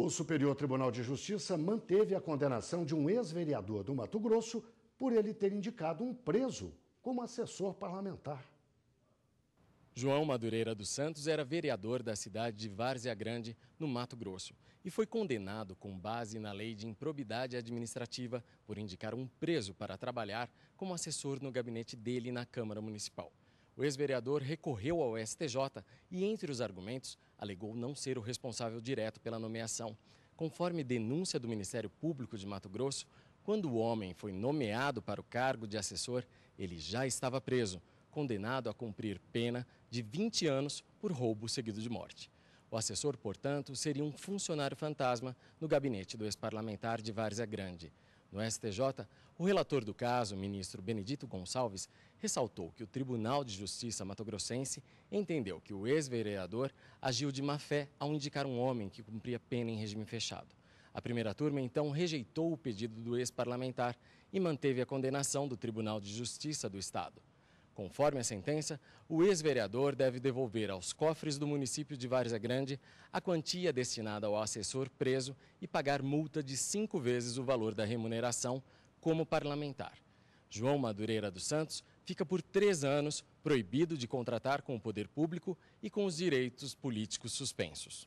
O Superior Tribunal de Justiça manteve a condenação de um ex-vereador do Mato Grosso por ele ter indicado um preso como assessor parlamentar. João Madureira dos Santos era vereador da cidade de Várzea Grande, no Mato Grosso, e foi condenado com base na lei de improbidade administrativa por indicar um preso para trabalhar como assessor no gabinete dele na Câmara Municipal. O ex-vereador recorreu ao STJ e, entre os argumentos, alegou não ser o responsável direto pela nomeação. Conforme denúncia do Ministério Público de Mato Grosso, quando o homem foi nomeado para o cargo de assessor, ele já estava preso, condenado a cumprir pena de 20 anos por roubo seguido de morte. O assessor, portanto, seria um funcionário fantasma no gabinete do ex-parlamentar de Várzea Grande. No STJ, o relator do caso, o ministro Benedito Gonçalves, ressaltou que o Tribunal de Justiça matogrossense entendeu que o ex-vereador agiu de má fé ao indicar um homem que cumpria pena em regime fechado. A primeira turma, então, rejeitou o pedido do ex-parlamentar e manteve a condenação do Tribunal de Justiça do Estado. Conforme a sentença, o ex-vereador deve devolver aos cofres do município de Várzea Grande a quantia destinada ao assessor preso e pagar multa de cinco vezes o valor da remuneração como parlamentar. João Madureira dos Santos fica por três anos proibido de contratar com o poder público e com os direitos políticos suspensos.